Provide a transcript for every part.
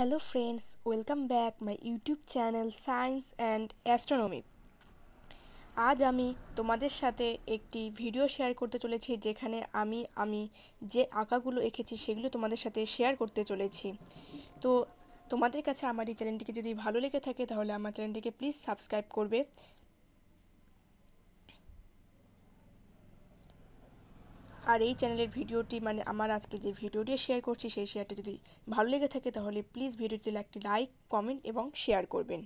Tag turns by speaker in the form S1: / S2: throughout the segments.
S1: hello friends welcome back my YouTube channel science and astronomy আজ আমি তোমাদের সাথে একটি ভিডিও শেয়ার করতে চলেছি যেখানে আমি আমি যে আঁকাগুলো এঁকেছি সেগুলো তোমাদের সাথে শেয়ার করতে চলেছি তো তোমাদের কাছে আমার এই চ্যানেলটিকে যদি ভালো লেগে থাকে তাহলে আমার চ্যানেলটিকে প্লিজ সাবস্ক্রাইব করবে আর এই চ্যানেলের ভিডিওটি মানে আমার আজকে যে ভিডিওটি শেয়ার করছি সেই শেয়ারটি যদি ভালো লেগে থাকে তাহলে প্লিজ ভিডিওটি একটি লাইক কমেন্ট এবং শেয়ার করবেন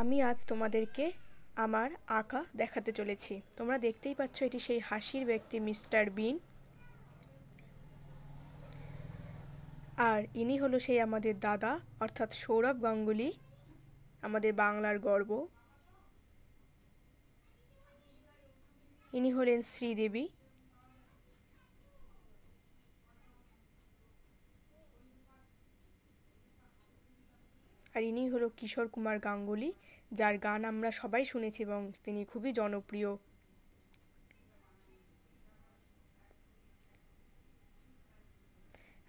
S1: আমি আজ তোমাদেরকে আমার আঁকা দেখাতে চলেছি তোমরা দেখতেই পাচ্ছ এটি সেই হাসির ব্যক্তি মিস্টার বিন আর ইনি হলো সেই আমাদের দাদা অর্থাৎ সৌরভ গাঙ্গুলি আমাদের বাংলার গর্ব ইনি হলেন শ্রীদেবী আর ইনি হলো কিশোর কুমার গাঙ্গুলি যার গান আমরা সবাই শুনেছি এবং তিনি খুবই জনপ্রিয়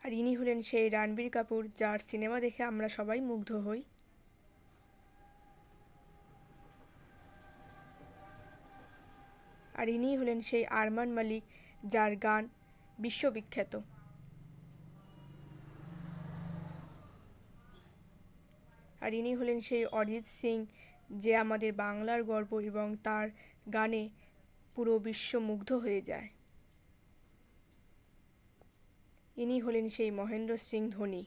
S1: আর ইনি হলেন সেই রণবীর কাপুর যার সিনেমা দেখে আমরা সবাই মুগ্ধ হই আর ইনি হলেন সেই আরমান মালিক যার গান বিশ্ববিখ্যাত আর ইনি হলেন সেই অরিজিৎ সিং যে আমাদের বাংলার গর্ব এবং তার গানে পুরো বিশ্ব মুগ্ধ হয়ে যায় ইনি হলেন সেই মহেন্দ্র সিং ধোনি